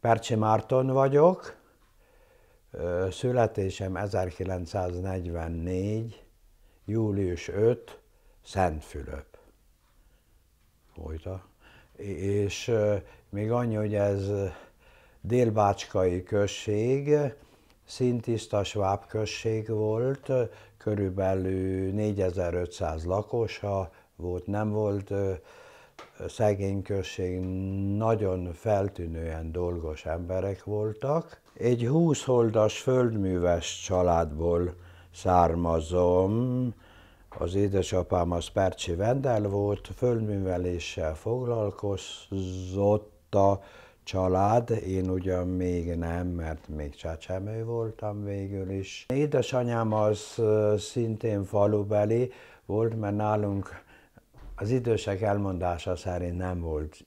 Percsi Márton vagyok, születésem 1944, július 5, Szentfülöp. Folyta. És még annyi, hogy ez délbácskai község, szintiszta sváb község volt, körülbelül 4500 lakosa volt, nem volt szegény község nagyon feltűnően dolgos emberek voltak. Egy húszholdas földműves családból származom, az édesapám az Percsi Vendel volt, földműveléssel foglalkozott a család, én ugyan még nem, mert még csecsemő voltam végül is. Édesanyám az szintén falubeli volt, mert nálunk az idősek elmondása szerint nem volt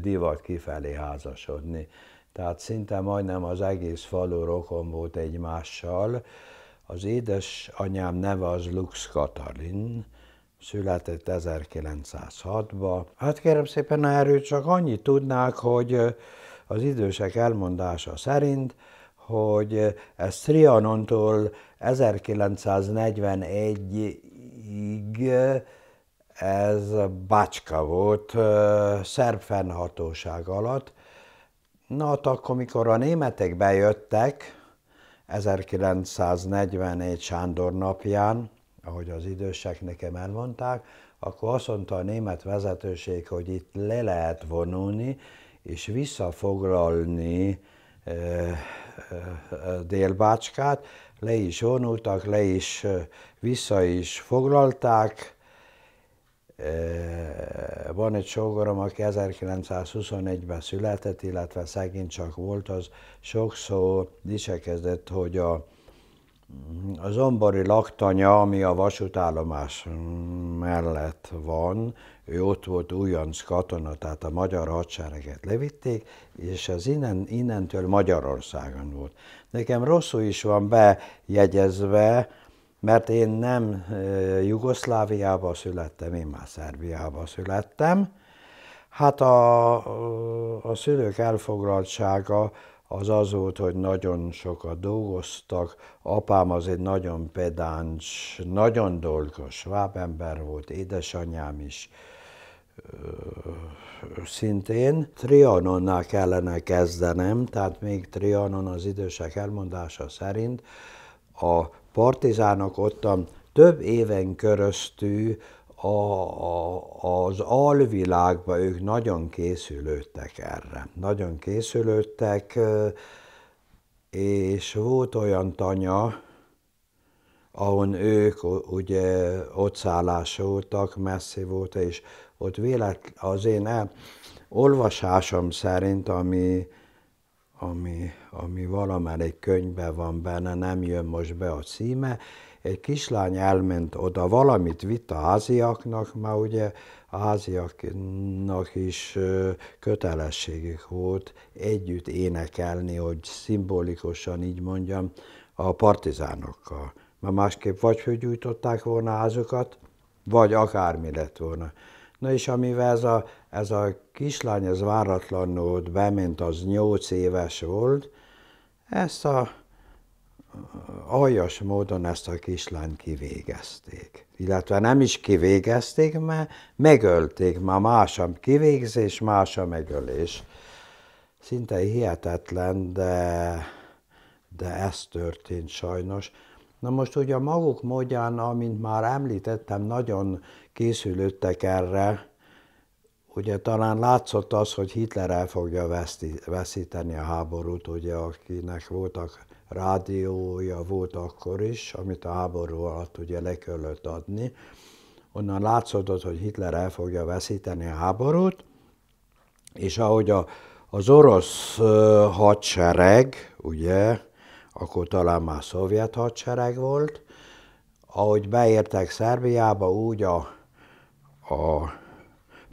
divat kifelé házasodni. Tehát szinte majdnem az egész falu rokon volt egymással. Az édesanyám neve az Lux Katalin, született 1906-ba. Hát kérem szépen erről csak annyit tudnák, hogy az idősek elmondása szerint, hogy ez Trianontól 1941 évig ez Bácska volt, szerb fennhatóság alatt. Na, akkor, mikor a németek bejöttek, 1941 Sándor napján, ahogy az idősek nekem elmondták, akkor azt mondta a német vezetőség, hogy itt le lehet vonulni, és visszafoglalni Délbácskát, le is vonultak, le is vissza is foglalták. Van egy sógorom, aki 1921-ben született, illetve szegény csak volt, az sokszor dicsekezett, hogy a, mm, az zombori laktanya, ami a vasútállomás mellett van, ő ott volt újonc katona, tehát a magyar hadsereget levitték, és az innen, innentől Magyarországon volt nekem rosszul is van bejegyezve, mert én nem Jugoszláviába születtem, én már Szerbiába születtem. Hát a, a szülők elfoglaltsága az az volt, hogy nagyon sokat dolgoztak. Apám az egy nagyon pedáns, nagyon dolgos vábember volt, édesanyám is szintén. Trianonnál kellene kezdenem, tehát még Trianon az idősek elmondása szerint a partizánok ottan több éven köröztül a, a, az alvilágba ők nagyon készülődtek erre. Nagyon készülődtek, és volt olyan tanya, ahon ők ugye ott szállásoltak, messzi volt, és ott vélet, az én el, olvasásom szerint, ami, ami, ami valamelyik könyvben van benne, nem jön most be a címe, egy kislány elment oda, valamit vitt a háziaknak, már ugye a háziaknak is kötelességük volt együtt énekelni, hogy szimbolikusan így mondjam, a partizánokkal. Mert másképp vagy gyújtották volna házukat, vagy akármi lett volna. Na és amivel ez a, ez a kislány ez váratlanul bement, az nyolc éves volt, ezt a aljas módon ezt a kislányt kivégezték. Illetve nem is kivégezték, mert megölték, már más a kivégzés, más a megölés. Szinte hihetetlen, de, de ez történt sajnos. Na most ugye maguk módján, amint már említettem, nagyon készülődtek erre, ugye talán látszott az, hogy Hitler el fogja veszíteni a háborút, ugye akinek voltak rádiója volt akkor is, amit a háború alatt ugye le kellett adni. Onnan látszott, hogy Hitler el fogja veszíteni a háborút, és ahogy a, az orosz hadsereg, ugye, akkor talán már szovjet hadsereg volt, ahogy beértek Szerbiába, úgy a a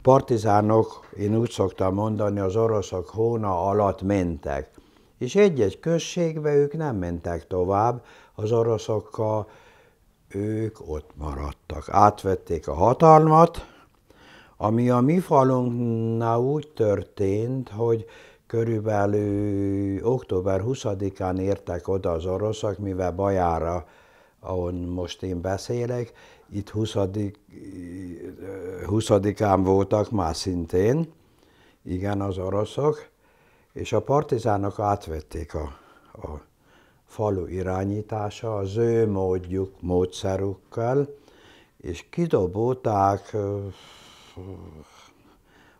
partizánok, én úgy szoktam mondani, az oroszok hóna alatt mentek. És egy-egy községbe ők nem mentek tovább, az oroszokkal ők ott maradtak. Átvették a hatalmat, ami a mi falunknál úgy történt, hogy körülbelül október 20-án értek oda az oroszok, mivel Bajára, ahon most én beszélek, itt 20. 20-án voltak már szintén, igen, az oroszok, és a partizánok átvették a, a falu irányítása az ő módjuk, módszerükkel, és kidobóták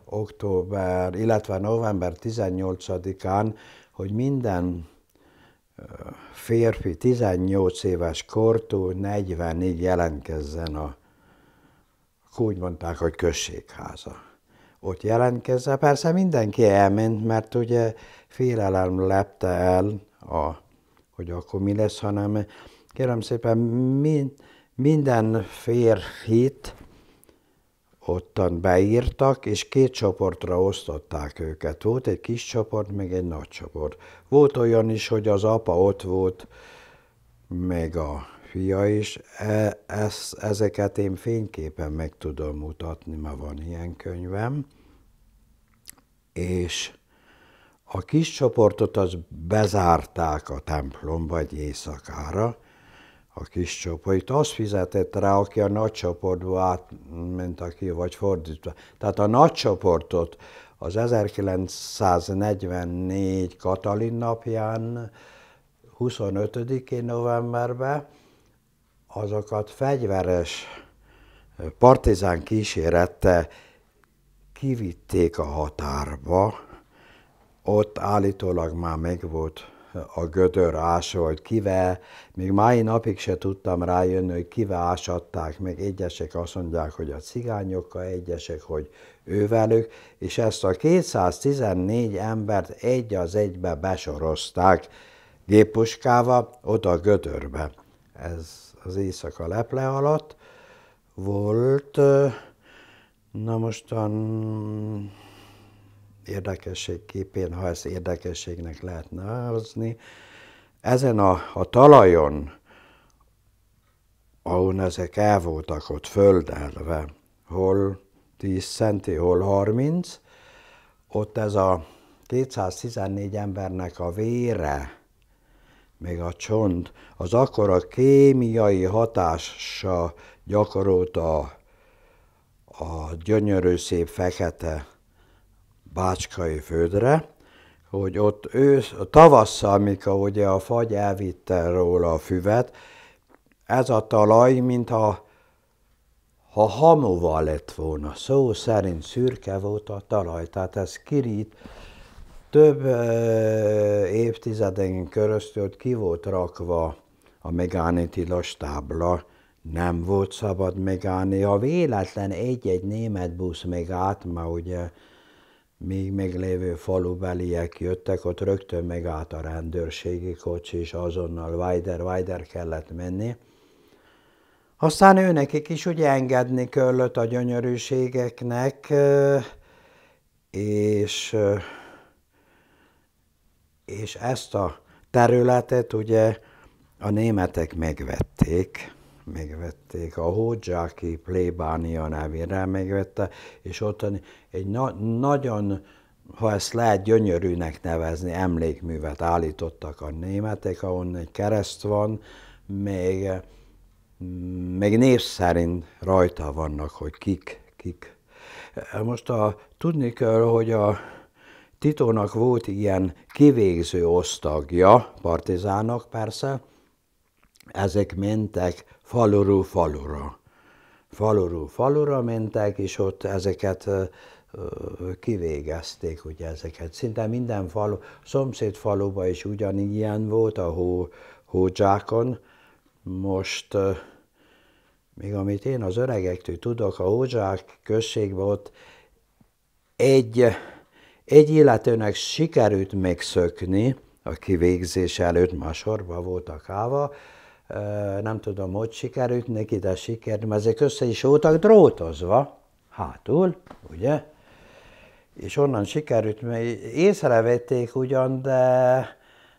október, illetve november 18-án, hogy minden férfi 18 éves kortól 44 jelentkezzen a, úgy mondták, hogy községháza. Ott jelentkezze, persze mindenki elment, mert ugye félelem lepte el, a, hogy akkor mi lesz, hanem kérem szépen mind minden férfit, ottan beírtak, és két csoportra osztották őket. Volt egy kis csoport, meg egy nagy csoport. Volt olyan is, hogy az apa ott volt, meg a fia is. E, ez, ezeket én fényképen meg tudom mutatni, ma van ilyen könyvem. És a kis csoportot az bezárták a templomba egy éjszakára, a kis csoport. Azt fizetett rá, aki a nagy csoportba átment, aki vagy fordítva. Tehát a nagy csoportot az 1944 Katalin napján, 25-én novemberben, azokat fegyveres partizán kísérette kivitték a határba, ott állítólag már meg volt a gödör ása, hogy kivel, még mai napig se tudtam rájönni, hogy kivel ásatták, meg. Egyesek azt mondják, hogy a cigányokkal, egyesek, hogy ővelük, és ezt a 214 embert egy az egybe besorozták géppuskával oda a gödörbe. Ez az éjszaka leple alatt volt, na mostan képén, ha ezt érdekességnek lehetne hozni. Ezen a, a talajon, ahol ezek el voltak ott földelve, hol 10 centi, hol 30, ott ez a 214 embernek a vére, még a csont, az akkor a kémiai hatása gyakorolt a, a gyönyörű szép fekete Bácskai földre, hogy ott ősz, tavasszal, mikor ugye a fagy elvitte róla a füvet, ez a talaj, mintha ha hamuval lett volna, szó szerint szürke volt a talaj, tehát ez kirít, több évtizeden köröztül ki volt rakva a megáni tilos tábla, nem volt szabad megállni. Ha véletlen egy-egy német busz át, ma ugye még meglévő falubeliek jöttek, ott rögtön megállt a rendőrségi kocsi, és azonnal vajder, vajder kellett menni. Aztán nekik is ugye engedni körlött a gyönyörűségeknek, és, és ezt a területet ugye a németek megvették megvették, a Hodzsáki plébánia nevére megvette, és ott egy na- nagyon, ha ezt lehet gyönyörűnek nevezni, emlékművet állítottak a németek, ahon egy kereszt van, még, még név szerint rajta vannak, hogy kik, kik. Most a, tudni kell, hogy a Titónak volt ilyen kivégző osztagja, partizánok persze, ezek mentek faluról falura. Faluról falura mentek, és ott ezeket kivégezték ugye ezeket. Szinte minden falu, szomszéd faluba is ugyanígy ilyen volt, a hó, hócsákon. Most, még amit én az öregektől tudok, a hócsák községben ott egy, egy illetőnek sikerült megszökni a kivégzés előtt, már sorba voltak állva, nem tudom, hogy sikerült neki, de sikerült, mert ezek össze is voltak drótozva, hátul, ugye? És onnan sikerült, mert észrevették ugyan, de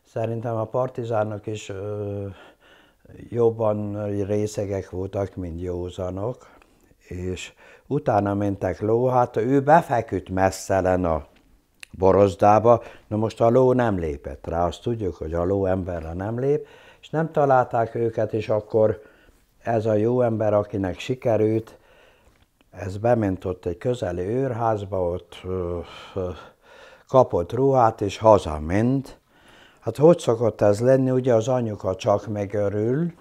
szerintem a partizánok is ö, jobban részegek voltak, mint józanok, és utána mentek ló, hát ő befeküdt messzelen a borozdába, na most a ló nem lépett rá, azt tudjuk, hogy a ló emberre nem lép, és nem találták őket, és akkor ez a jó ember, akinek sikerült, ez bement ott egy közeli őrházba, ott ö, ö, kapott ruhát, és hazament. Hát hogy szokott ez lenni? Ugye az anyuka csak megörül,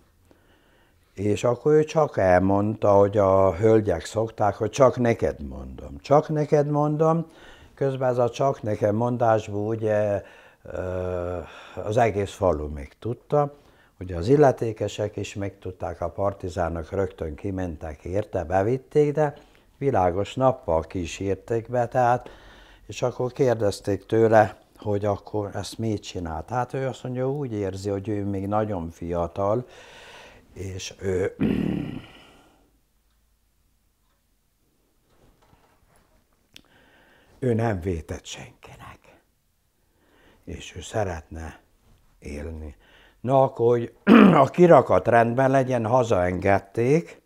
és akkor ő csak elmondta, hogy a hölgyek szokták, hogy csak neked mondom, csak neked mondom. Közben ez a csak neked mondásból ugye az egész falu még tudta. Ugye az illetékesek is megtudták, a partizánok rögtön kimentek érte, bevitték, de világos nappal kísérték be, tehát, és akkor kérdezték tőle, hogy akkor ezt mit csinált. Hát ő azt mondja, úgy érzi, hogy ő még nagyon fiatal, és ő ő nem vétett senkinek, és ő szeretne élni. Na, akkor, hogy a kirakat rendben legyen, hazaengedték,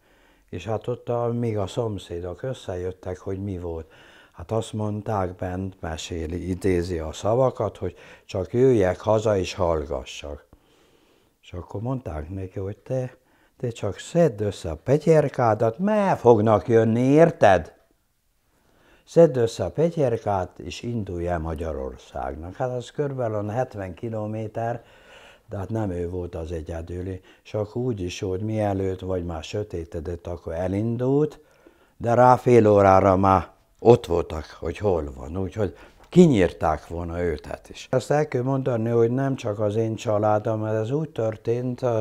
és hát ott a, még a szomszédok összejöttek, hogy mi volt. Hát azt mondták bent, meséli, idézi a szavakat, hogy csak jöjjek haza és hallgassak. És akkor mondták neki, hogy te, te csak szedd össze a pegyerkádat, mert fognak jönni, érted? Szedd össze a pegyerkát, és indulj el Magyarországnak. Hát az körülbelül 70 kilométer, hát nem ő volt az egyedüli, és akkor úgy is, hogy mielőtt, vagy már sötétedett, akkor elindult, de rá fél órára már ott voltak, hogy hol van, úgyhogy kinyírták volna őt hát is. Ezt el kell mondani, hogy nem csak az én családom, mert ez úgy történt, a,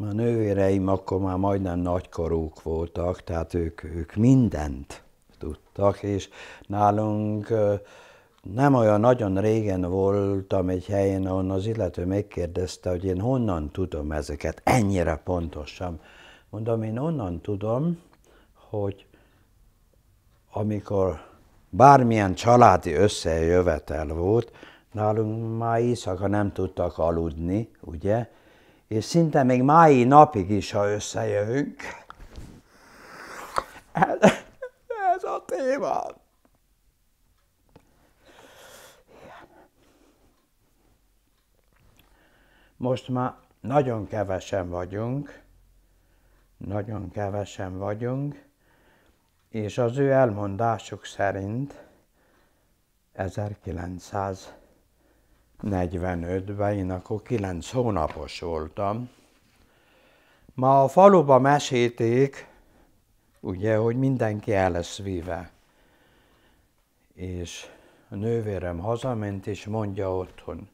a nővéreim akkor már majdnem nagykorúk voltak, tehát ők, ők mindent tudtak, és nálunk nem olyan nagyon régen voltam egy helyen, ahol az illető megkérdezte, hogy én honnan tudom ezeket ennyire pontosan. Mondom, én onnan tudom, hogy amikor bármilyen családi összejövetel volt, nálunk már éjszaka nem tudtak aludni, ugye? És szinte még mai napig is, ha összejövünk, ez, ez a téma. Most már nagyon kevesen vagyunk, nagyon kevesen vagyunk, és az ő elmondásuk szerint 1945-ben, én akkor 9 hónapos voltam, ma a faluba mesélték, ugye, hogy mindenki el lesz víve. És a nővérem hazament, és mondja otthon,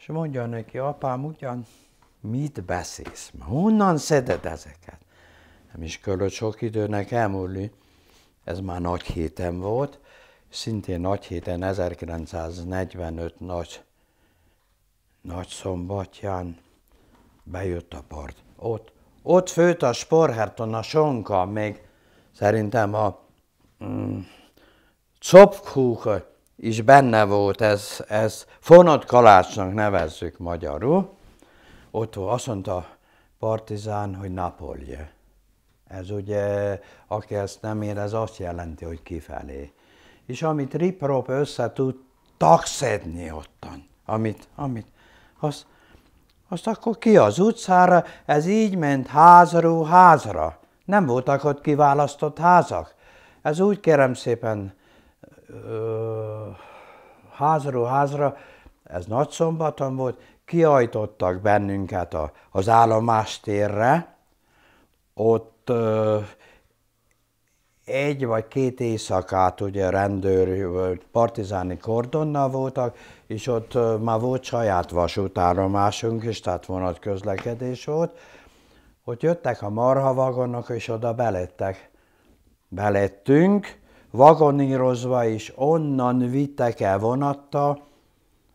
és mondja neki, apám, ugyan mit beszélsz? Honnan szeded ezeket? Nem is kellett sok időnek elmúlni, ez már nagy héten volt, szintén nagy héten 1945 nagy, nagy szombatján bejött a part. Ott, ott főtt a sporherton a sonka, még szerintem a mm, copkúka, is benne volt, ez, ez fonott kalácsnak nevezzük magyarul. Ott azt mondta partizán, hogy Napolje. Ez ugye, aki ezt nem ér, ez azt jelenti, hogy kifelé. És amit Riprop össze tud taxedni ottan, amit, amit, azt, azt akkor ki az utcára, ez így ment házról házra. Nem voltak ott kiválasztott házak. Ez úgy kérem szépen házról házra, ez szombaton volt, kiajtottak bennünket a, az állomástérre, ott ö, egy vagy két éjszakát ugye rendőr, partizáni kordonnal voltak, és ott ö, már volt saját vasútállomásunk is, tehát közlekedés volt, hogy jöttek a marhavagonok, és oda belettek. Belettünk, vagonírozva, és onnan vittek el vonatta,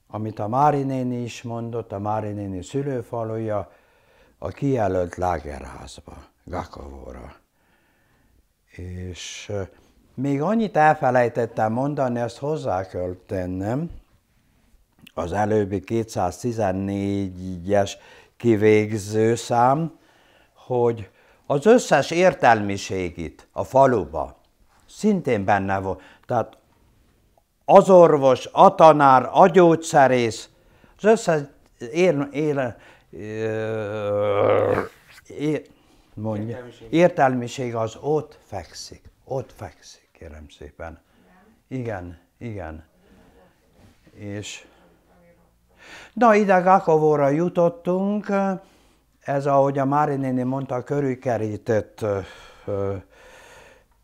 amit a Mári néni is mondott, a Mári néni szülőfaluja, a kijelölt lágerházba, Gakavóra. És még annyit elfelejtettem mondani, ezt hozzá kell tennem, az előbbi 214-es kivégző szám, hogy az összes értelmiségit a faluba, szintén benne volt. Tehát az orvos, a tanár, a gyógyszerész, az összes ér, ér, ér, mondja, értelmiség. az ott fekszik, ott fekszik, kérem szépen. Igen, igen. És na, ide Gakovóra jutottunk, ez ahogy a Mári néni mondta, körülkerített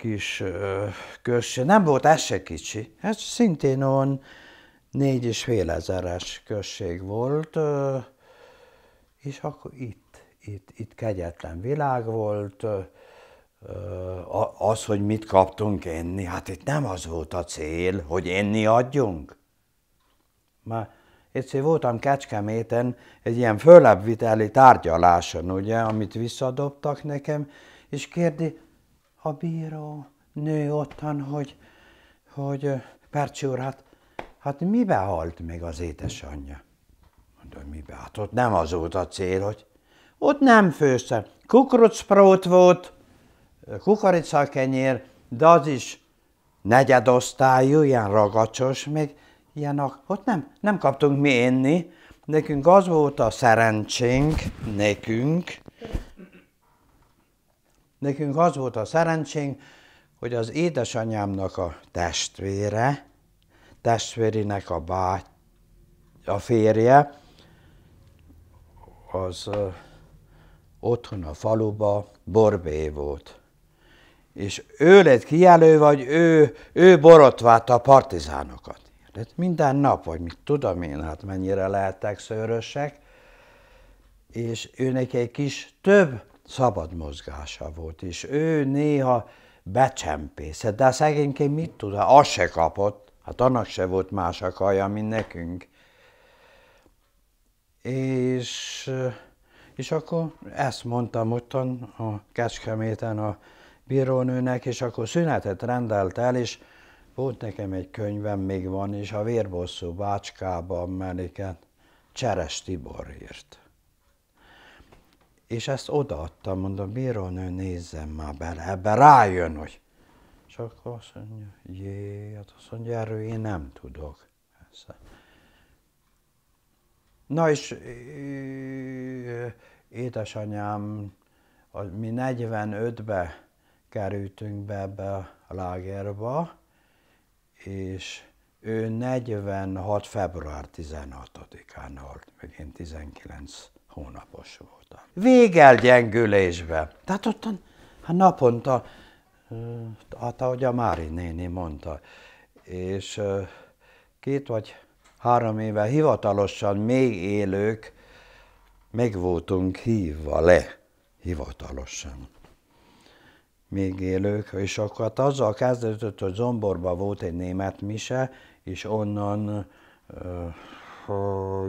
kis község. Nem volt ez se kicsi. Ez szintén olyan négy és fél ezeres község volt, és akkor itt, itt, itt kegyetlen világ volt, az, hogy mit kaptunk enni, hát itt nem az volt a cél, hogy enni adjunk. Már egyszer voltam Kecskeméten egy ilyen fölebbviteli tárgyaláson, ugye, amit visszadobtak nekem, és kérdi, a bíró nő ottan, hogy, hogy Percsi úr, hát, hát mibe halt meg az édesanyja? Mondom, mibe? Hát ott nem az volt a cél, hogy ott nem főztem. Kukrucprót volt, kukoricakenyér, de az is negyedosztályú, ilyen ragacsos, még ilyen, Ott nem, nem kaptunk mi enni. Nekünk az volt a szerencsénk, nekünk, Nekünk az volt a szerencsénk, hogy az édesanyámnak a testvére, testvérinek a báty, a férje, az uh, otthon a faluba borbé volt. És ő lett kijelő, vagy ő, ő borotválta a partizánokat. De hát minden nap, vagy mit tudom én, hát mennyire lehettek szőrösek, és őnek egy kis több szabad mozgása volt, és ő néha becsempészett, de a szegényként mit tud, ha azt se kapott, hát annak se volt más akarja, mint nekünk. És, és akkor ezt mondtam ottan a Kecskeméten a bírónőnek, és akkor szünetet rendelt el, és volt nekem egy könyvem, még van, és a vérbosszú bácskában melyiket Cseres Tibor írt. És ezt odaadtam, mondom, nő, nézzem már bele, ebbe rájön, hogy... És akkor azt mondja, jé, hát azt mondja, erről én nem tudok. Na és édesanyám, mi 45-be kerültünk be ebbe a lágerba, és ő 46. február 16-án halt meg, én 19 hónapos voltam. gyengülésbe. Tehát ottan hát naponta, hát ahogy a Mári néni mondta, és két vagy három éve hivatalosan még élők, meg voltunk hívva le, hivatalosan. Még élők, és akkor hát azzal kezdődött, hogy Zomborban volt egy német mise, és onnan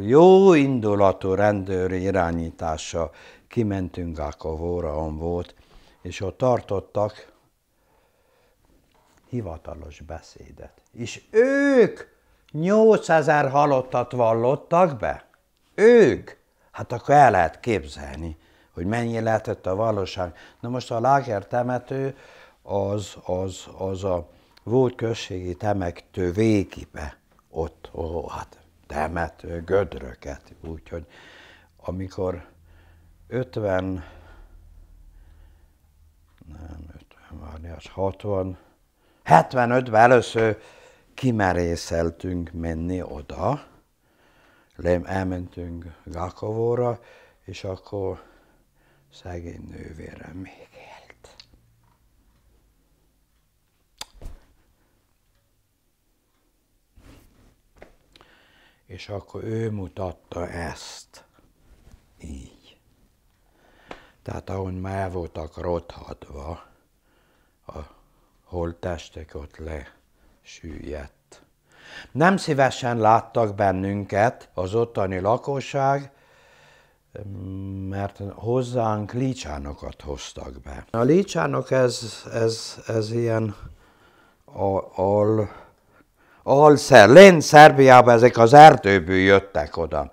jó indulatú rendőri irányítása kimentünk a Gákovóraon volt, és ott tartottak hivatalos beszédet. És ők 8000 halottat vallottak be? Ők? Hát akkor el lehet képzelni, hogy mennyi lehetett a valóság. Na most a Láger temető az, az, az a volt községi temető végébe ott, ó, hát temető gödröket. Úgyhogy amikor 50, nem 50, az 60, 75-ben először kimerészeltünk menni oda, elmentünk Gakovóra, és akkor szegény nővérem még és akkor ő mutatta ezt. Így. Tehát ahogy már voltak rothadva, a holttestek ott süllyedt. Nem szívesen láttak bennünket az ottani lakosság, mert hozzánk lícsánokat hoztak be. A lícsánok ez, ez, ez ilyen al, al ahol Szer, Lén Szerbiába ezek az erdőből jöttek oda.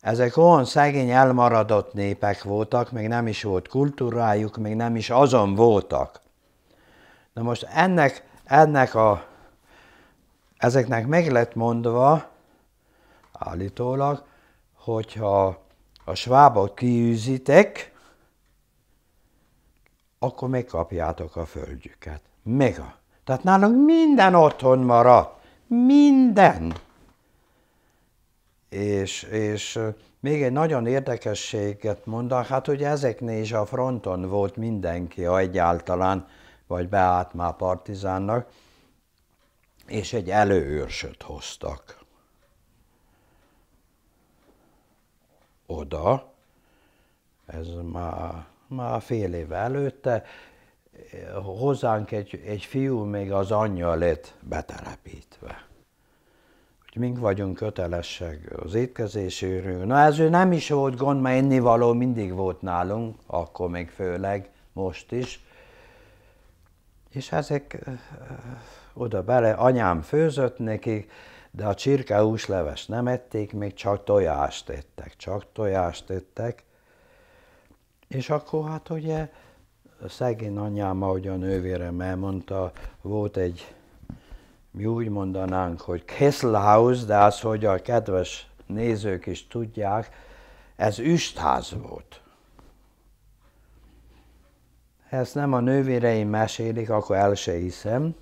Ezek olyan szegény, elmaradott népek voltak, még nem is volt kultúrájuk, még nem is azon voltak. Na most ennek, ennek a, ezeknek meg lett mondva, állítólag, hogyha a svábot kiűzitek, akkor megkapjátok a földjüket. Mega. Tehát nálunk minden otthon maradt. Minden. És, és még egy nagyon érdekességet mondanak, hát ugye ezeknél is a fronton volt mindenki, ha egyáltalán, vagy beállt már partizánnak, és egy előőrsöt hoztak. Oda, ez már, már fél év előtte, hozzánk egy, egy fiú még az anyja lett betelepítve. Hogy mink vagyunk kötelesek az étkezéséről. Na ez ő nem is volt gond, mert ennivaló mindig volt nálunk, akkor még főleg, most is. És ezek eh, eh, oda-bele, anyám főzött nekik, de a csirke húsleves nem ették, még csak tojást ettek, csak tojást ettek. És akkor hát ugye a szegény anyám, ahogy a nővérem elmondta, volt egy, mi úgy mondanánk, hogy Kesselhaus, de az, hogy a kedves nézők is tudják, ez üstház volt. Ha ezt nem a nővéreim mesélik, akkor el se hiszem.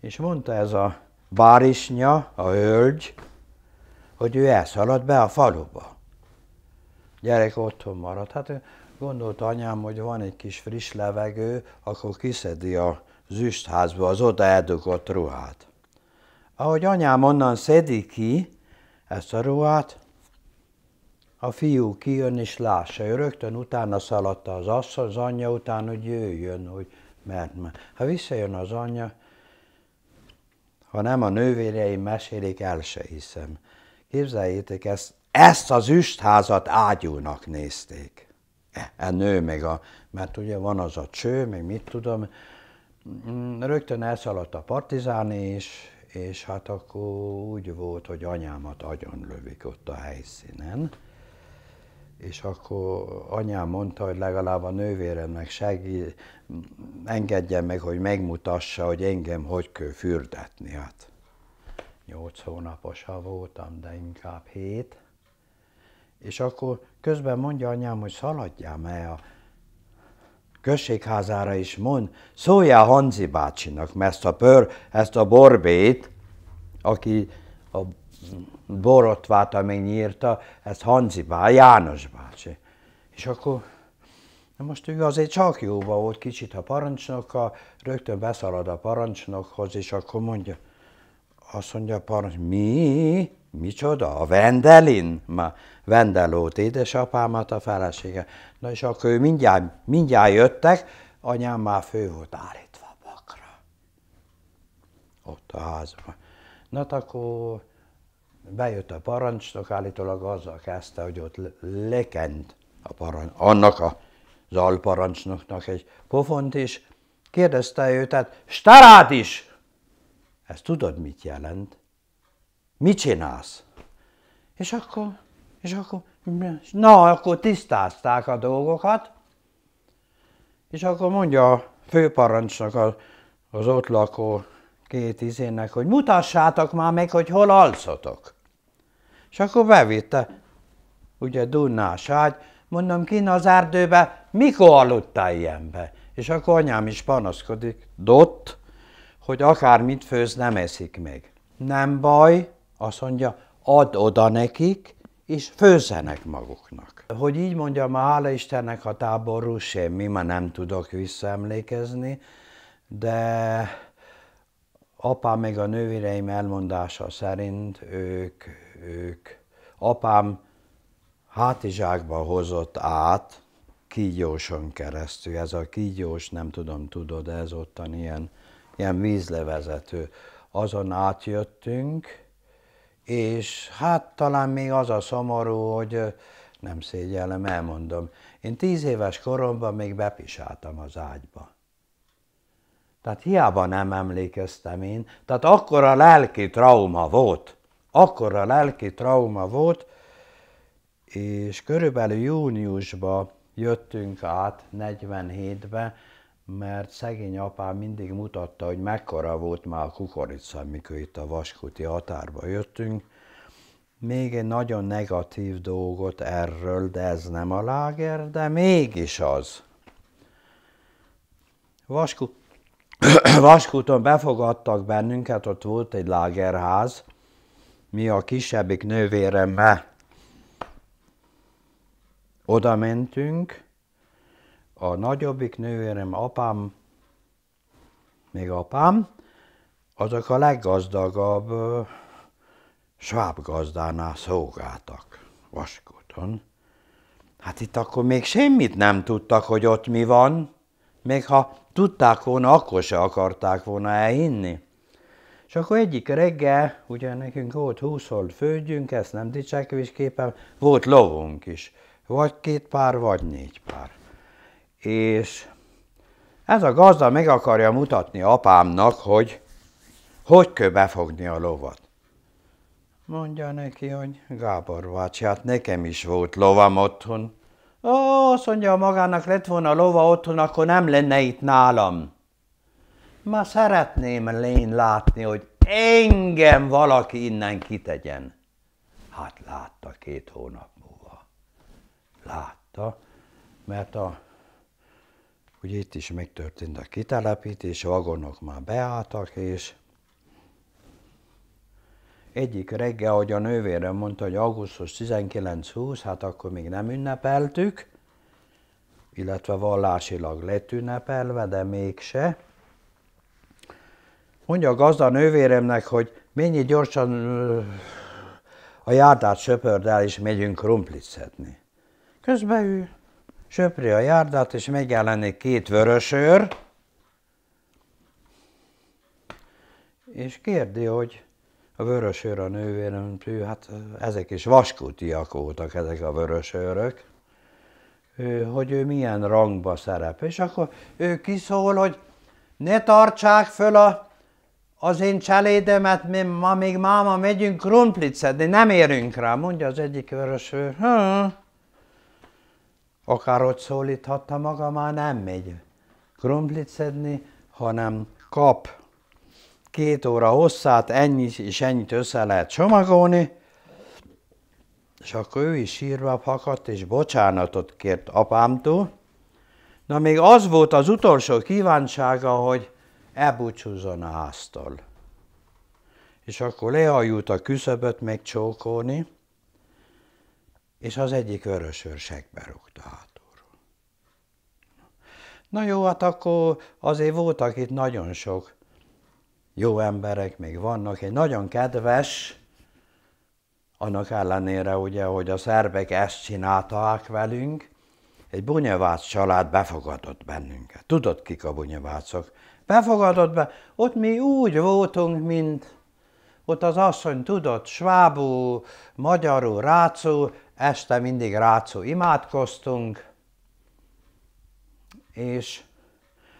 És mondta ez a bárisnya, a hölgy, hogy ő elszaladt be a faluba. Gyerek otthon maradt. Hát Gondolta anyám, hogy van egy kis friss levegő, akkor kiszedi a züstházba az oda eldugott ruhát. Ahogy anyám onnan szedi ki ezt a ruhát, a fiú kijön és lássa. Ő rögtön utána szaladta az asszony, az anyja után, hogy jöjjön, hogy mert már. Ha visszajön az anyja, ha nem a nővéreim mesélik, el se hiszem. Képzeljétek, ezt, ezt az üstházat ágyúnak nézték a e, e nő, meg a, mert ugye van az a cső, meg mit tudom, mm, rögtön elszaladt a partizán is, és hát akkor úgy volt, hogy anyámat agyonlövik ott a helyszínen, és akkor anyám mondta, hogy legalább a nővéremnek segít, engedjen meg, hogy megmutassa, hogy engem hogy kell fürdetni. Hát nyolc hónaposa voltam, de inkább hét és akkor közben mondja anyám, hogy szaladjál el a községházára, is mond, szóljál Hanzi bácsinak, mert ezt a pör, ezt a borbét, aki a borotvát, amíg nyírta, ezt Hanzi bá, János bácsi. És akkor Na most ő azért csak jóba volt kicsit a parancsnokkal, rögtön beszalad a parancsnokhoz, és akkor mondja, azt mondja a parancs, mi? Micsoda? A Vendelin? Ma Vendelót édesapámat a felesége. Na és akkor ő mindjárt, mindjárt jöttek, anyám már fő volt állítva bakra. Ott a házban. Na akkor bejött a parancsnok, állítólag azzal kezdte, hogy ott lekent a parancs, annak a alparancsnoknak egy pofont, és kérdezte őt, tehát Starát is! Ezt tudod, mit jelent? Mit csinálsz? És akkor, és akkor, na, akkor tisztázták a dolgokat, és akkor mondja a főparancsnak az, az ott lakó két izének, hogy mutassátok már meg, hogy hol alszotok. És akkor bevitte, ugye Dunnás ágy, mondom, kin az erdőbe, mikor aludtál ilyenbe? És akkor anyám is panaszkodik, dott, hogy akármit főz, nem eszik meg. Nem baj, azt mondja, add oda nekik, és főzzenek maguknak. Hogy így mondjam, hála Istennek a táború semmi, ma nem tudok visszaemlékezni, de apám meg a nővéreim elmondása szerint ők, ők apám hátizsákba hozott át, kígyóson keresztül. Ez a kígyós, nem tudom, tudod, ez ottan ilyen ilyen vízlevezető. Azon átjöttünk, és hát talán még az a szomorú, hogy nem szégyellem, elmondom. Én tíz éves koromban még bepisáltam az ágyba. Tehát hiába nem emlékeztem én, tehát akkor a lelki trauma volt. Akkor a lelki trauma volt, és körülbelül júniusban jöttünk át 47-be, mert szegény apám mindig mutatta, hogy mekkora volt már a kukorica, mikor itt a vaskuti határba jöttünk. Még egy nagyon negatív dolgot erről, de ez nem a láger, de mégis az. Vaskut Vaskuton befogadtak bennünket, ott volt egy lágerház, mi a kisebbik nővéremmel oda mentünk, a nagyobbik nővérem, apám, még apám, azok a leggazdagabb sváb gazdánál szolgáltak Vaskúton. Hát itt akkor még semmit nem tudtak, hogy ott mi van, még ha tudták volna, akkor se akarták volna elhinni. És akkor egyik reggel, ugye nekünk volt húszolt földjünk, ezt nem dicsekvésképpen, volt lovunk is. Vagy két pár, vagy négy pár és ez a gazda meg akarja mutatni apámnak, hogy hogy kell befogni a lovat. Mondja neki, hogy Gábor bácsi, hát nekem is volt lovam otthon. Ó, azt mondja, magának lett volna lova otthon, akkor nem lenne itt nálam. Ma szeretném én látni, hogy engem valaki innen kitegyen. Hát látta két hónap múlva. Látta, mert a hogy itt is megtörtént a kitelepítés, a vagonok már beálltak, és egyik reggel, ahogy a nővérem mondta, hogy augusztus 19-20, hát akkor még nem ünnepeltük, illetve vallásilag lett ünnepelve, de mégse. Mondja a gazda nővéremnek, hogy mennyi gyorsan a járdát söpörd el, és megyünk szedni. Közben ő söpri a járdát, és megjelenik két vörösőr, és kérdi, hogy a vörösőr a nővérem, hát ezek is vaskutiak voltak ezek a vörösőrök, hogy ő milyen rangba szerep. És akkor ő kiszól, hogy ne tartsák föl a, az én cselédemet, mi ma még máma megyünk krumplit szedni, nem érünk rá, mondja az egyik vörösőr. Hm ott szólíthatta maga, már nem megy krumplit szedni, hanem kap két óra hosszát, ennyi és ennyit össze lehet csomagolni, és akkor ő is sírva fakadt, és bocsánatot kért apámtól. Na még az volt az utolsó kívánsága, hogy elbúcsúzzon a háztól. És akkor lehajult a küszöböt megcsókolni, és az egyik vörösőr segbe rúgta hátulról. Na jó, hát akkor azért voltak itt nagyon sok jó emberek, még vannak, egy nagyon kedves, annak ellenére ugye, hogy a szerbek ezt csinálták velünk, egy bunyavác család befogadott bennünket. Tudod, kik a bunyavácok? Befogadott be, ott mi úgy voltunk, mint ott az asszony, tudott svábú, magyarú, rácú, este mindig rácó imádkoztunk, és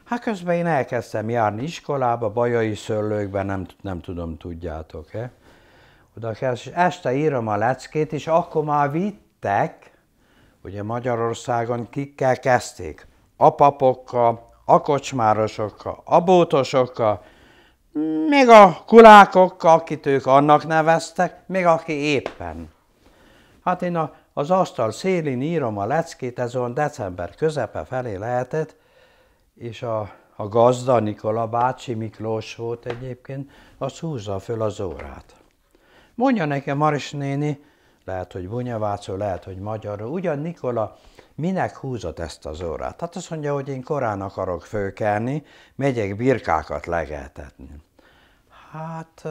hát közben én elkezdtem járni iskolába, bajai szörlőkben, nem, nem tudom, tudjátok-e. Oda kezd, és este írom a leckét, és akkor már vittek, ugye Magyarországon kikkel kezdték, a papokkal, a kocsmárosokkal, a bótosokkal, még a kulákokkal, akit ők annak neveztek, még aki éppen Hát én a, az asztal szélén írom a leckét, ez olyan december közepe felé lehetett, és a, a gazda Nikola bácsi Miklós volt egyébként, az húzza föl az órát. Mondja nekem Maris néni, lehet, hogy bunyavácó, lehet, hogy magyar. ugyan Nikola minek húzott ezt az órát? Hát azt mondja, hogy én korán akarok fölkelni, megyek birkákat legeltetni. Hát,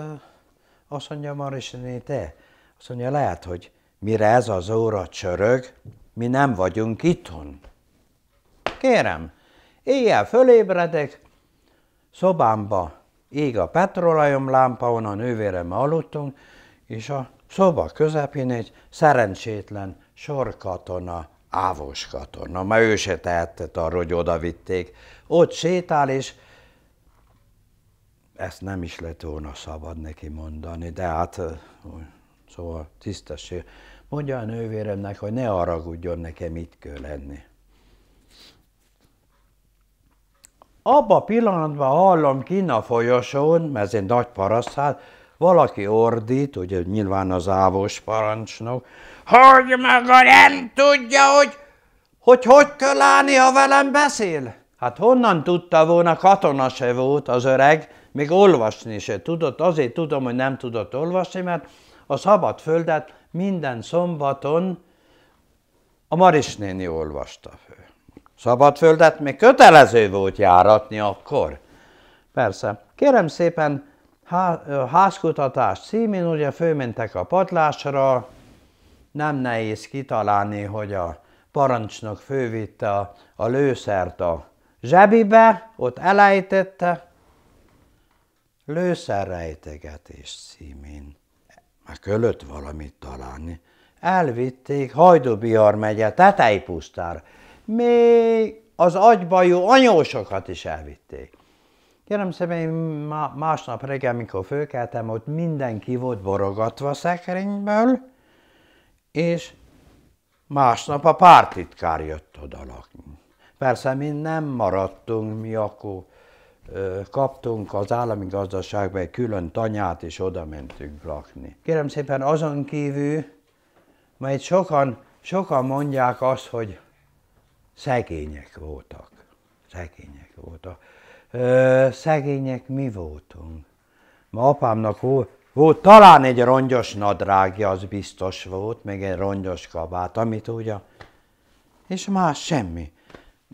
azt mondja Maris néni, te, azt mondja, lehet, hogy mire ez az óra csörög, mi nem vagyunk itthon. Kérem, éjjel fölébredek, szobámba ég a petrolajom lámpa, onnan nővérem aludtunk, és a szoba közepén egy szerencsétlen sorkatona, ávos katona, mert ő se tehetett arra, hogy oda vitték. Ott sétál, és ezt nem is lett volna szabad neki mondani, de hát szóval tisztesség. Mondja a nővéremnek, hogy ne haragudjon nekem itt kell lenni. Abba a pillanatban hallom kinn a folyosón, mert ez egy nagy parasztház, valaki ordít, ugye nyilván az ávos parancsnok, hogy maga nem tudja, hogy hogy, hogy kell állni, ha velem beszél. Hát honnan tudta volna, katona se volt az öreg, még olvasni se tudott. Azért tudom, hogy nem tudott olvasni, mert a szabad földet minden szombaton a Maris néni olvasta föl. Szabadföldet még kötelező volt járatni akkor. Persze. Kérem szépen, házkutatás címén ugye főmentek a padlásra, nem nehéz kitalálni, hogy a parancsnok fővitte a, a lőszert a zsebibe, ott elejtette, lőszerrejtegetés címén. Már köllött valamit találni. Elvitték Hajdubihar megye Tetei pusztára. Még az agybajú anyósokat is elvitték. Kérem szépen, én másnap reggel, mikor fölkeltem, ott mindenki volt borogatva szekrényből, és másnap a pártitkár jött oda lakni. Persze mi nem maradtunk, mi akkor kaptunk az állami gazdaságba egy külön tanyát, és oda mentünk lakni. Kérem szépen azon kívül, majd sokan, sokan mondják azt, hogy szegények voltak. Szegények voltak. Ö, szegények mi voltunk? Ma apámnak volt, volt talán egy rongyos nadrágja, az biztos volt, meg egy rongyos kabát, amit ugye, és más semmi.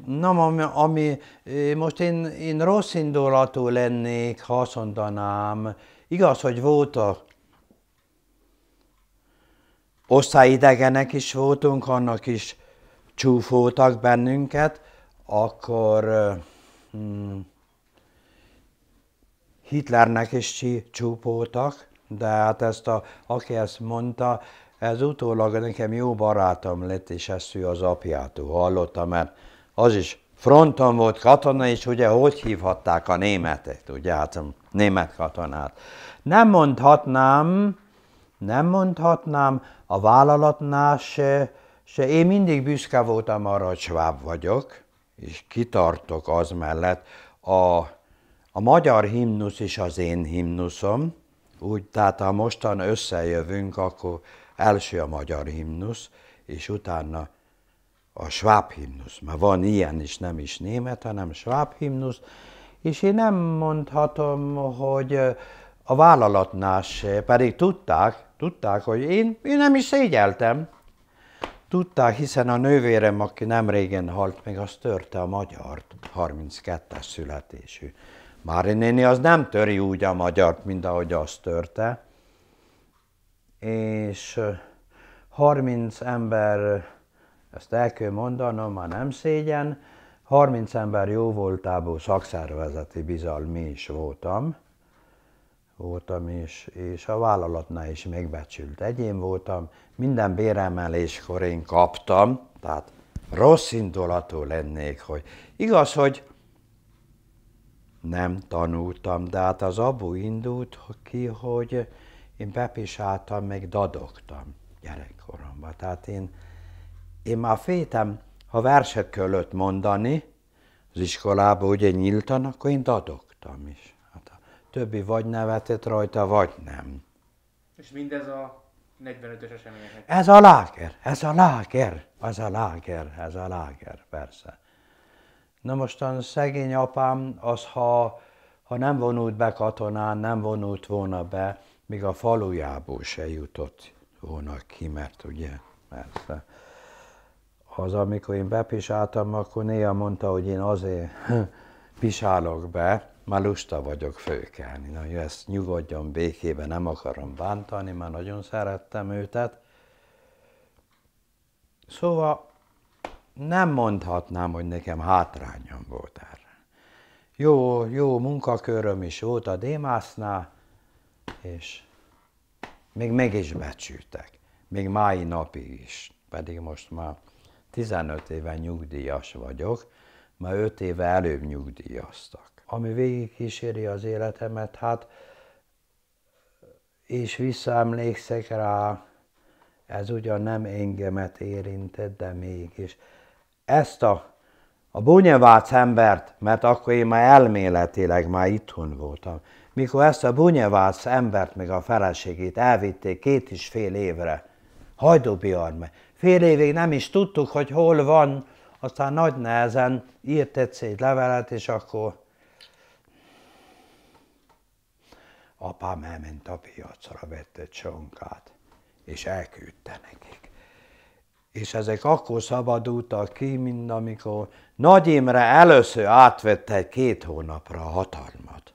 Nem, ami, ami most én, én rossz indulatú lennék, ha azt mondanám. Igaz, hogy voltak osztályidegenek is voltunk, annak is csúfoltak bennünket, akkor hm, Hitlernek is csúfoltak, de hát ezt a, aki ezt mondta, ez utólag nekem jó barátom lett, és ezt ő az apjától hallotta, mert az is fronton volt katona, és ugye hogy hívhatták a németet, ugye, hát a német katonát. Nem mondhatnám, nem mondhatnám, a vállalatnál se, se én mindig büszke voltam arra, hogy sváb vagyok, és kitartok az mellett. A, a magyar himnusz is az én himnuszom, úgy, tehát ha mostan összejövünk, akkor első a magyar himnusz, és utána a sváb himnusz, mert van ilyen is, nem is német, hanem sváb himnusz, és én nem mondhatom, hogy a vállalatnál se, pedig tudták, tudták, hogy én, én nem is szégyeltem. Tudták, hiszen a nővérem, aki nem régen halt, még az törte a magyart, 32-es születésű. Mári néni az nem töri úgy a magyart, mint ahogy azt törte. És 30 ember ezt el kell mondanom, már nem szégyen, 30 ember jó voltából szakszervezeti bizalmi is voltam, voltam is, és a vállalatnál is megbecsült egyén voltam, minden béremeléskor én kaptam, tehát rossz indulatú lennék, hogy igaz, hogy nem tanultam, de hát az abu indult ki, hogy én bepisáltam, meg dadogtam gyerekkoromban. Tehát én én már féltem, ha verset kellett mondani, az iskolában ugye nyíltan, akkor én dadogtam is. Hát a többi vagy nevetett rajta, vagy nem. És mindez a 45-ös eseményeknek? Ez a láger, ez a láger, az a láger, ez a láger, persze. Na mostan szegény apám, az ha, ha nem vonult be katonán, nem vonult volna be, még a falujából se jutott volna ki, mert ugye, persze az, amikor én bepisáltam, akkor néha mondta, hogy én azért pisálok be, már lusta vagyok főkelni. Na, hogy ezt nyugodjon békében, nem akarom bántani, már nagyon szerettem őtet. Szóval nem mondhatnám, hogy nekem hátrányom volt erre. Jó, jó munkaköröm is volt a Démásznál, és még meg is becsültek. Még mai napig is, pedig most már 15 éve nyugdíjas vagyok, már 5 éve előbb nyugdíjaztak. Ami végigkíséri az életemet, hát és visszaemlékszek rá, ez ugyan nem engemet érintett, de mégis. Ezt a, a bunyevác embert, mert akkor én már elméletileg már itthon voltam, mikor ezt a bunyevác embert meg a feleségét elvitték két és fél évre, Hajdóbiarme, fél évig nem is tudtuk, hogy hol van, aztán nagy nehezen írt egyszer egy levelet, és akkor apám elment a piacra, vett egy sonkát, és elküldte nekik. És ezek akkor szabadultak ki, mint amikor Nagy Imre először átvette egy két hónapra a hatalmat.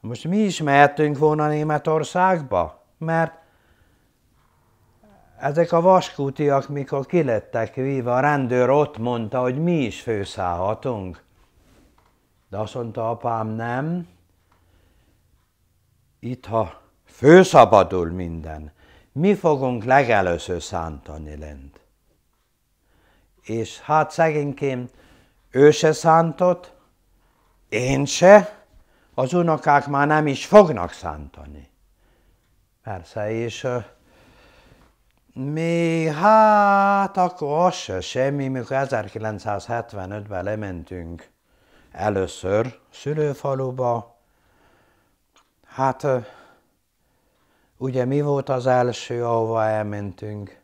Most mi is mehetünk volna Németországba, mert ezek a vaskútiak, mikor kilettek víva, a rendőr ott mondta, hogy mi is főszállhatunk. De azt mondta apám, nem. Itt, ha főszabadul minden, mi fogunk legelőször szántani lent. És hát szegénykém, ő se szántott, én se, az unokák már nem is fognak szántani. Persze, és még hát akkor az se semmi, mikor 1975-ben lementünk először szülőfaluba. Hát ugye mi volt az első, ahova elmentünk?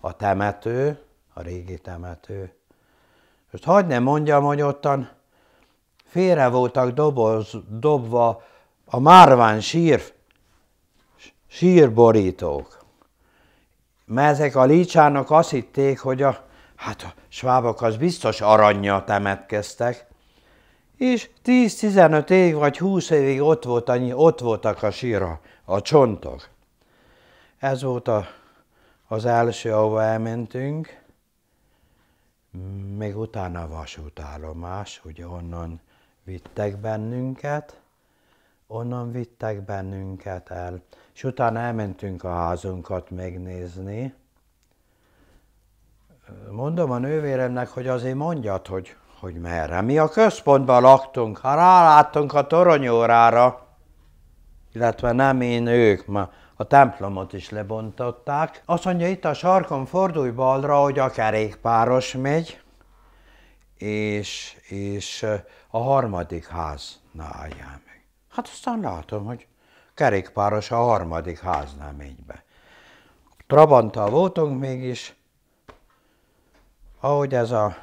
A temető, a régi temető. Most hagyd ne mondjam, hogy ottan félre voltak doboz, dobva a márvány sír, sírborítók mert ezek a lícsának azt hitték, hogy a, hát a svábok az biztos aranyja temetkeztek, és 10-15 év vagy 20 évig ott, volt, ott voltak a síra, a csontok. Ez volt a, az első, ahova elmentünk, még utána a vasútállomás, hogy onnan vittek bennünket, onnan vittek bennünket el és utána elmentünk a házunkat megnézni. Mondom a nővéremnek, hogy azért mondjad, hogy, hogy merre. Mi a központban laktunk, ha ráláttunk a toronyórára, illetve nem én, ők, ma a templomot is lebontották. Azt mondja, itt a sarkon fordulj balra, hogy a kerékpáros megy, és, és a harmadik háznál álljál meg. Hát aztán látom, hogy kerékpáros a harmadik háznál megy be. Trabanttal voltunk mégis, ahogy ez a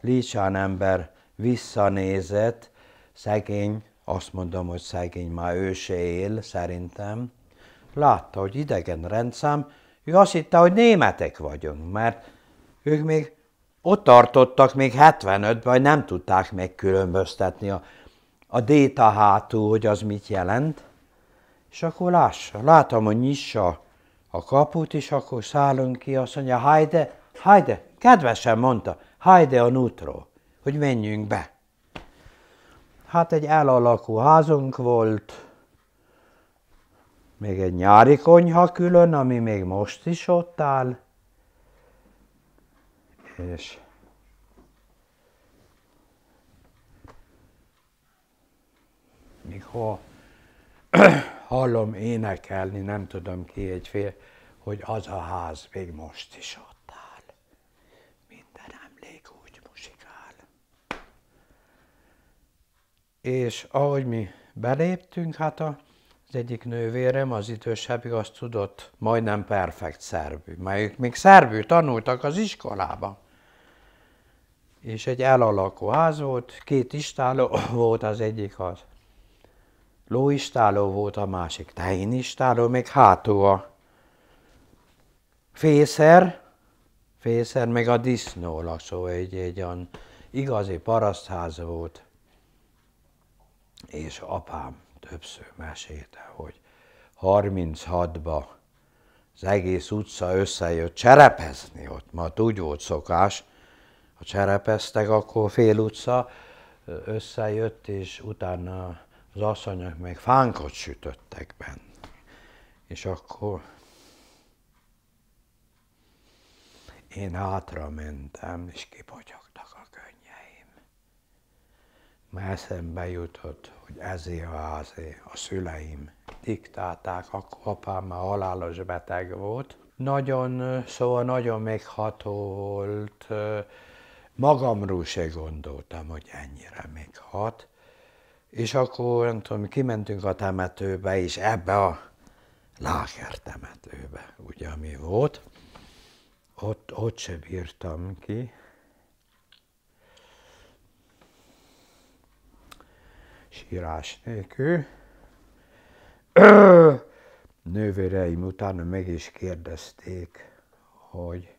Lícsán ember visszanézett, szegény, azt mondom, hogy szegény, már ő se él, szerintem, látta, hogy idegen rendszám, ő azt hitte, hogy németek vagyunk, mert ők még ott tartottak még 75-ben, hogy nem tudták megkülönböztetni a a déta hátú, hogy az mit jelent, és akkor lássa, látom, hogy nyissa a kaput, és akkor szállunk ki, azt mondja, hajde, hajde, kedvesen mondta, hajde a nutró, hogy menjünk be. Hát egy elalakú házunk volt, még egy nyári konyha külön, ami még most is ott áll, és még ha hallom énekelni, nem tudom ki egy fél, hogy az a ház még most is ott áll. Minden emlék úgy musikál. És ahogy mi beléptünk, hát a, az egyik nővérem, az idősebb, azt tudott majdnem perfekt szerbű, mert ők még szerbű tanultak az iskolában. És egy elalakó ház volt, két istáló volt, az egyik az Ló is táló volt a másik, de én is táló, még hátul a fészer, fészer meg a disznó lassó, egy, egy olyan igazi parasztház volt. És apám többször mesélte, hogy 36-ba az egész utca összejött cserepezni ott, ma úgy volt szokás, ha cserepeztek, akkor fél utca összejött, és utána az asszonyok még fánkot sütöttek benne. És akkor én hátra mentem, és kipogyogtak a könnyeim. Mert eszembe jutott, hogy ezért a házé, a szüleim diktálták, akkor apám már halálos beteg volt. Nagyon, szóval nagyon megható volt, magamról se gondoltam, hogy ennyire meghat és akkor, nem tudom, kimentünk a temetőbe, és ebbe a Láker temetőbe, ugye, ami volt. Ott, ott se bírtam ki. Sírás nélkül. Nővéreim utána meg is kérdezték, hogy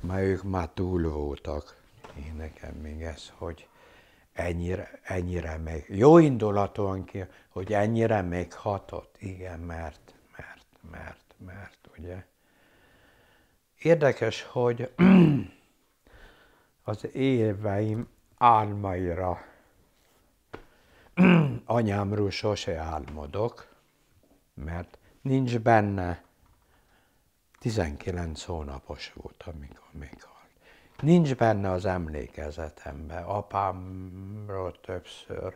már ők már túl voltak. Én nekem még ez, hogy ennyire, ennyire meg jó indulatúan ki, hogy ennyire még hatott. Igen, mert, mert, mert, mert, ugye. Érdekes, hogy az éveim álmaira anyámról sose álmodok, mert nincs benne 19 hónapos volt, amikor még nincs benne az emlékezetemben. Apámról többször,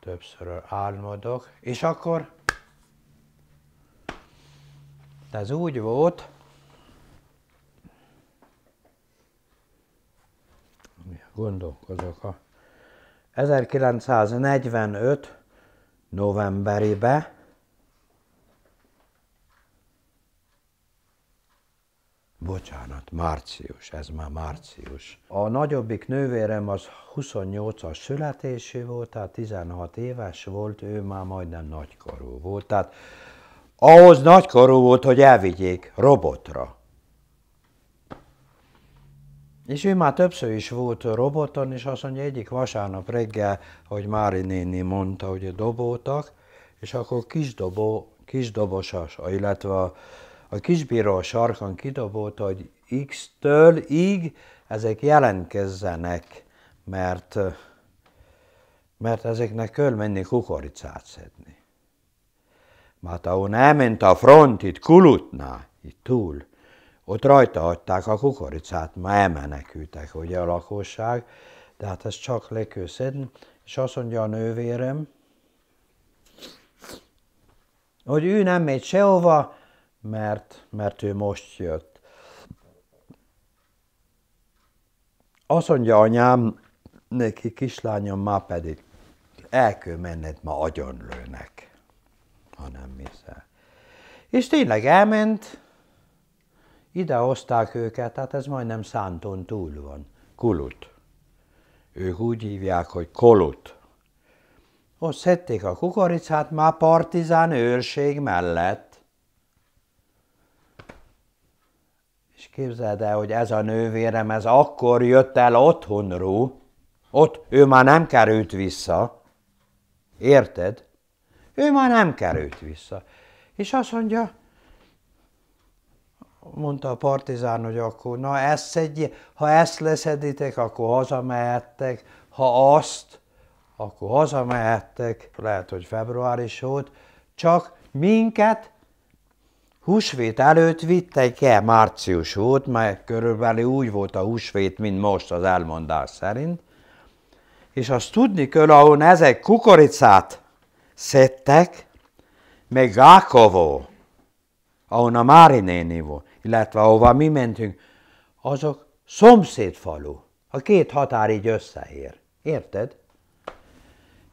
többször álmodok, és akkor de ez úgy volt, gondolkozok a 1945 novemberibe Bocsánat, március, ez már március. A nagyobbik nővérem az 28-as születésű volt, tehát 16 éves volt, ő már majdnem nagykorú volt. Tehát ahhoz nagykorú volt, hogy elvigyék robotra. És ő már többször is volt roboton, és azt mondja, egyik vasárnap reggel, hogy Mári néni mondta, hogy dobótak, és akkor kisdobó, kisdobosas, illetve a a kisbíró a sarkon kidobott, hogy X-től így ezek jelentkezzenek, mert, mert ezeknek kell menni kukoricát szedni. Mert ahol elment a front itt kulutná, itt túl, ott rajta hagyták a kukoricát, már elmenekültek ugye a lakosság, de hát ezt csak le kell szedni, és azt mondja a nővérem, hogy ő nem megy sehova, mert, mert ő most jött. Azt mondja anyám, neki kislányom már pedig el kell menned, ma agyonlőnek, ha nem hiszel. És tényleg elment, hozták őket, tehát ez majdnem szántón túl van. Kulut. Ők úgy hívják, hogy kolut. Ott szedték a kukoricát már partizán őrség mellett. És képzeld el, hogy ez a nővérem, ez akkor jött el otthonról, ott ő már nem került vissza, érted? Ő már nem került vissza. És azt mondja, mondta a partizán, hogy akkor, na ezt egy, ha ezt leszeditek, akkor hazamehettek, ha azt, akkor hazamehettek, lehet, hogy február is volt, csak minket Húsvét előtt vittek el, március volt, mert körülbelül úgy volt a húsvét, mint most az elmondás szerint, és azt tudni kell, ahol ezek kukoricát szedtek, meg Gákovó, ahol a Mári néni volt, illetve ahova mi mentünk, azok falu, A két határ így összeér. Érted?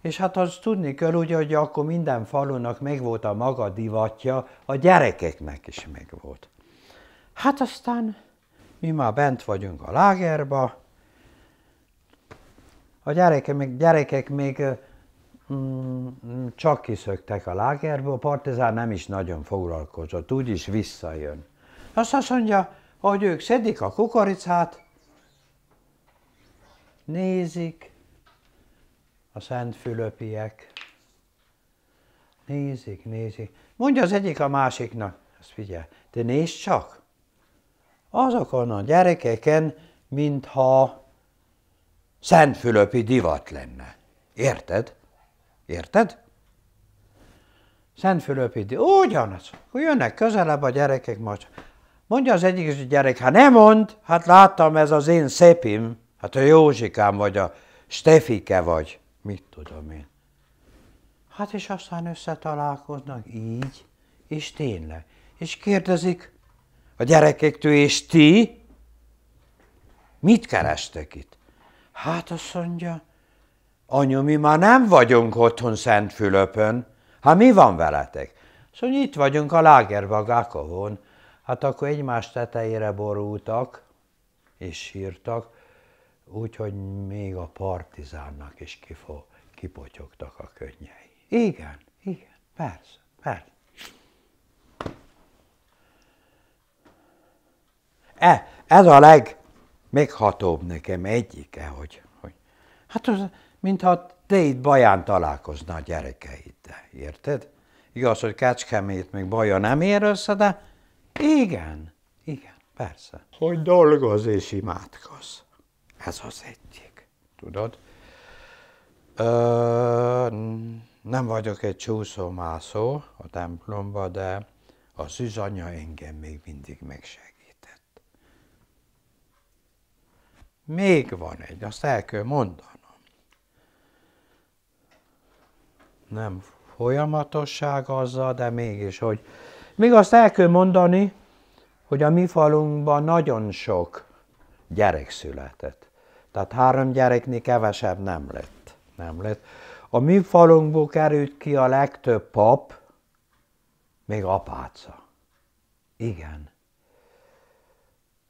És hát az tudni kell, ugye, hogy akkor minden falunak megvolt a maga divatja, a gyerekeknek is megvolt. Hát aztán mi már bent vagyunk a lágerba, a gyerekek még, gyerekek még mm, mm, csak kiszöktek a lágerbe, a partizán nem is nagyon foglalkozott, úgyis visszajön. Azt azt mondja, hogy ők szedik a kukoricát, nézik, a Szent Fülöpiek. Nézik, nézik. Mondja az egyik a másiknak, azt figyel, de nézd csak, azokon a gyerekeken, mintha Szent Fülöpi divat lenne. Érted? Érted? Szent Fülöpi divat. Ugyanaz. Hogy jönnek közelebb a gyerekek most. Mondja az egyik gyerek, ha nem mond, hát láttam, ez az én szépim, hát a Józsikám vagy a Stefike vagy mit tudom én. Hát és aztán összetalálkoznak így, és tényleg. És kérdezik a gyerekektől, és ti mit kerestek itt? Hát azt mondja, anyu, mi már nem vagyunk otthon Fülöpön. Hát mi van veletek? Szóval itt vagyunk a lágervagákon. Hát akkor egymás tetejére borultak, és sírtak úgyhogy még a partizánnak is kifo, kipotyogtak a könnyei. Igen, igen, persze, persze. E, ez a leg meghatóbb nekem egyike, hogy, hogy hát az, mintha te itt Baján találkozna a gyerekeiddel, érted? Igaz, hogy Kecskemét még baja nem ér össze, de igen, igen, persze. Hogy dolgoz és imádkozz. Ez az egyik. Tudod? Ö, nem vagyok egy csúszómászó a templomba, de a szűzanya engem még mindig megsegített. Még van egy, azt el kell mondanom. Nem folyamatosság azzal, de mégis, hogy még azt el kell mondani, hogy a mi falunkban nagyon sok gyerek született. Tehát három gyereknél kevesebb nem lett. Nem lett. A mi falunkból került ki a legtöbb pap, még apáca. Igen.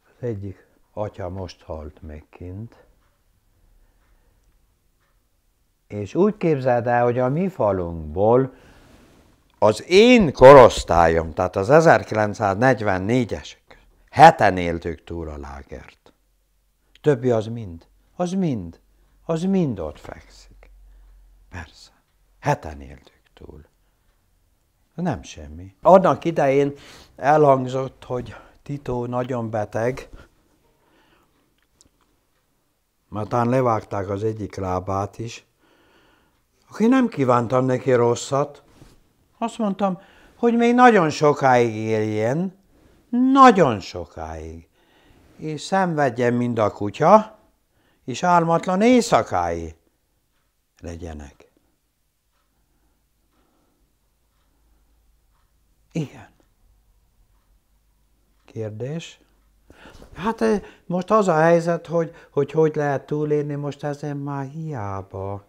Az egyik atya most halt meg kint. És úgy képzeld el, hogy a mi falunkból az én korosztályom, tehát az 1944-esek, heten éltük túl a lágert. Többi az mind az mind, az mind ott fekszik. Persze. Heten éltük túl. Nem semmi. Annak idején elhangzott, hogy Tito nagyon beteg, talán levágták az egyik lábát is. Aki nem kívántam neki rosszat, azt mondtam, hogy még nagyon sokáig éljen, nagyon sokáig, és szenvedjen mind a kutya, és álmatlan éjszakái legyenek. Igen. Kérdés? Hát eh, most az a helyzet, hogy hogy, hogy lehet túlélni, most ezen már hiába.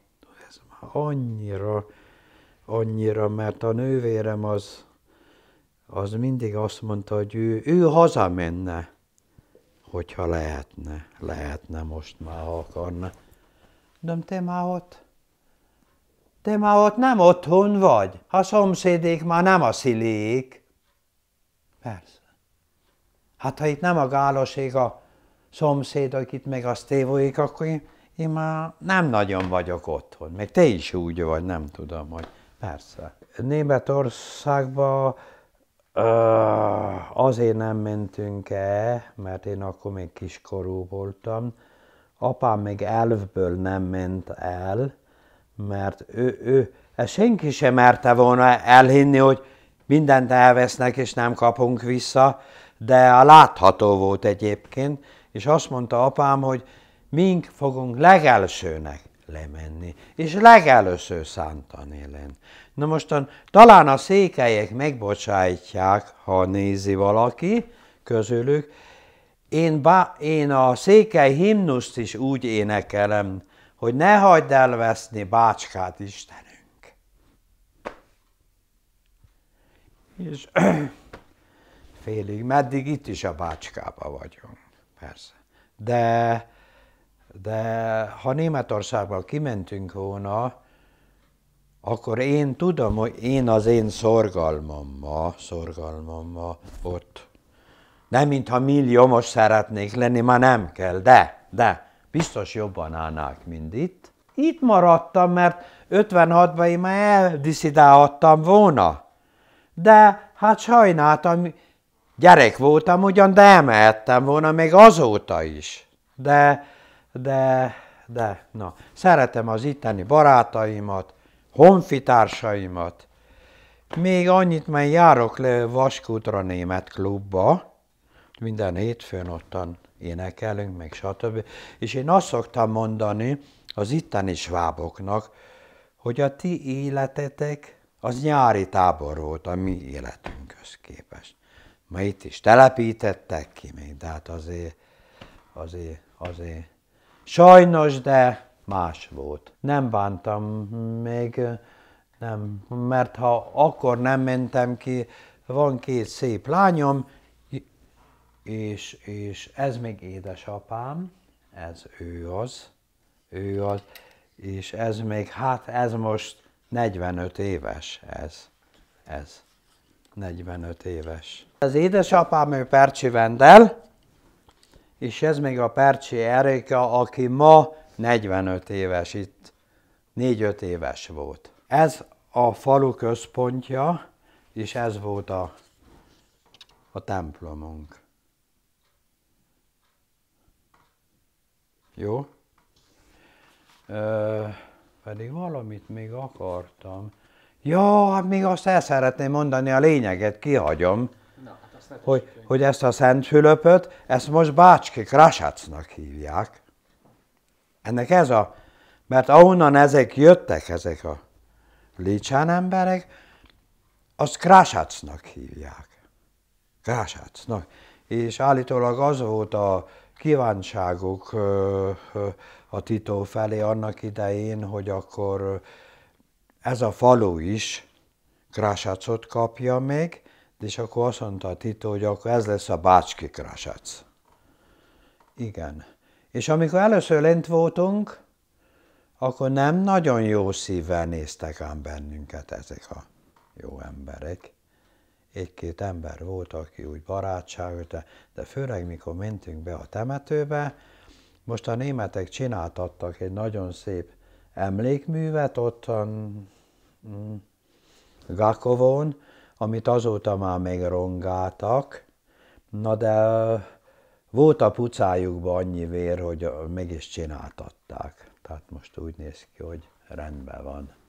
Ez már annyira, annyira, mert a nővérem az, az mindig azt mondta, hogy ő, ő hazamenne hogyha lehetne, lehetne most már, ha akarna. De te már ott, te már ott nem otthon vagy, a szomszédék már nem a szilék. Persze. Hát ha itt nem a gáloség a szomszéd, akit meg azt tévolik, akkor én, én már nem nagyon vagyok otthon. Még te is úgy vagy, nem tudom, hogy persze. Németországban Azért nem mentünk el, mert én akkor még kiskorú voltam. Apám még elvből nem ment el, mert ő, ő ezt senki sem merte volna elhinni, hogy mindent elvesznek és nem kapunk vissza, de a látható volt egyébként, és azt mondta apám, hogy mink fogunk legelsőnek lemenni, és legelőször szántan élen. Na mostan talán a székelyek megbocsájtják, ha nézi valaki közülük. Én, bá, én a székely himnuszt is úgy énekelem, hogy ne hagyd elveszni bácskát Istenünk. És félig, meddig itt is a bácskába vagyunk, persze. De de ha Németországba kimentünk volna, akkor én tudom, hogy én az én szorgalmamma, szorgalmamma ott. Nem, mintha milliómos szeretnék lenni, már nem kell, de, de, biztos jobban állnák, mint itt. Itt maradtam, mert 56-ban én már eldiszidálhattam volna. De hát sajnáltam, gyerek voltam ugyan, de emelhettem volna még azóta is. De de, de, na, szeretem az itteni barátaimat, honfitársaimat, még annyit, mert járok le Vaskútra német klubba, minden hétfőn ottan énekelünk, meg stb. És én azt szoktam mondani az itteni sváboknak, hogy a ti életetek az nyári tábor volt a mi életünkhöz képest. Ma itt is telepítettek ki még, de hát azért, azért, azért Sajnos, de más volt. Nem bántam még, nem, mert ha akkor nem mentem ki, van két szép lányom, és, és ez még édesapám, ez ő az, ő az, és ez még, hát ez most 45 éves, ez, ez, 45 éves. Az édesapám, ő Percsi Vendel, és ez még a Percsi Erika, aki ma 45 éves, itt 4-5 éves volt. Ez a falu központja, és ez volt a, a templomunk. Jó? Ö, pedig valamit még akartam. Ja, hát még azt el szeretném mondani, a lényeget kihagyom hogy, hogy ezt a Szent Fülöpöt, ezt most bácskék, rasacnak hívják. Ennek ez a, mert ahonnan ezek jöttek, ezek a licsán emberek, azt krásacnak hívják. Krásacnak. És állítólag az volt a kívánságuk a Titó felé annak idején, hogy akkor ez a falu is krásacot kapja még, és akkor azt mondta Tito, hogy akkor ez lesz a bácski krasac. Igen. És amikor először lent voltunk, akkor nem nagyon jó szívvel néztek ám bennünket ezek a jó emberek. Egy-két ember volt, aki úgy barátságos, de, de főleg mikor mentünk be a temetőbe, most a németek csináltattak egy nagyon szép emlékművet ott a mm, Gakovon, amit azóta már még rongáltak, na de eh, volt a pucájukban annyi vér, hogy mégis csináltatták. Tehát most úgy néz ki, hogy rendben van.